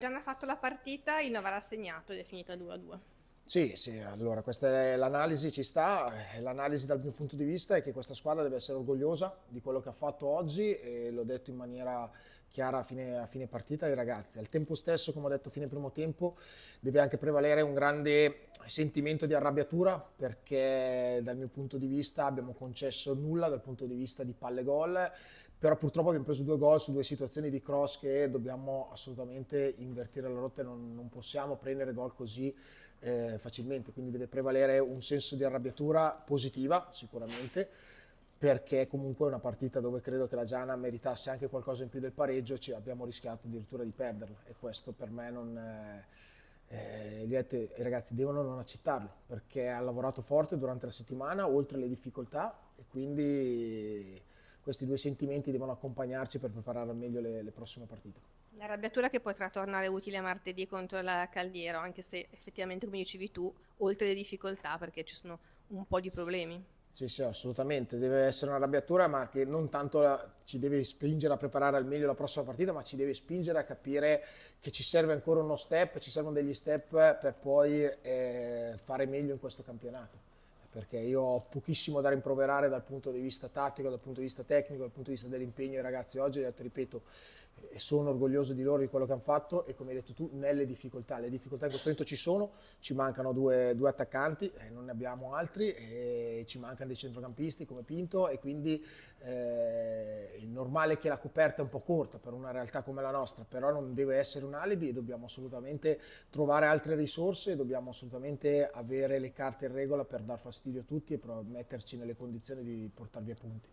Già hanno fatto la partita, il Novara ha segnato ed è finita 2-2. Sì, sì, allora questa è l'analisi ci sta, eh, l'analisi dal mio punto di vista è che questa squadra deve essere orgogliosa di quello che ha fatto oggi e l'ho detto in maniera chiara a fine, a fine partita ai ragazzi. Al tempo stesso, come ho detto fine primo tempo, deve anche prevalere un grande sentimento di arrabbiatura perché dal mio punto di vista abbiamo concesso nulla dal punto di vista di palle gol, però purtroppo abbiamo preso due gol su due situazioni di cross che dobbiamo assolutamente invertire la rotta, non, non possiamo prendere gol così eh, facilmente, quindi deve prevalere un senso di arrabbiatura positiva sicuramente perché comunque è una partita dove credo che la Giana meritasse anche qualcosa in più del pareggio e abbiamo rischiato addirittura di perderla e questo per me non... Eh, gli ho detto i eh, ragazzi devono non accettarlo perché ha lavorato forte durante la settimana oltre alle difficoltà e quindi questi due sentimenti devono accompagnarci per preparare al meglio le, le prossime partite. La arrabbiatura che potrà tornare utile martedì contro la Caldiero anche se effettivamente come dicevi tu oltre le difficoltà perché ci sono un po' di problemi. Sì, sì, assolutamente, deve essere una arrabbiatura ma che non tanto la, ci deve spingere a preparare al meglio la prossima partita, ma ci deve spingere a capire che ci serve ancora uno step, ci servono degli step per poi eh, fare meglio in questo campionato perché io ho pochissimo da rimproverare dal punto di vista tattico, dal punto di vista tecnico, dal punto di vista dell'impegno dei ragazzi oggi, detto, ripeto, eh, sono orgoglioso di loro, di quello che hanno fatto e come hai detto tu, nelle difficoltà, le difficoltà in questo momento ci sono, ci mancano due, due attaccanti, eh, non ne abbiamo altri, ci mancano dei centrocampisti come Pinto e quindi eh, normale che la coperta è un po' corta per una realtà come la nostra, però non deve essere un alibi e dobbiamo assolutamente trovare altre risorse, dobbiamo assolutamente avere le carte in regola per dar fastidio a tutti e metterci nelle condizioni di portar via punti.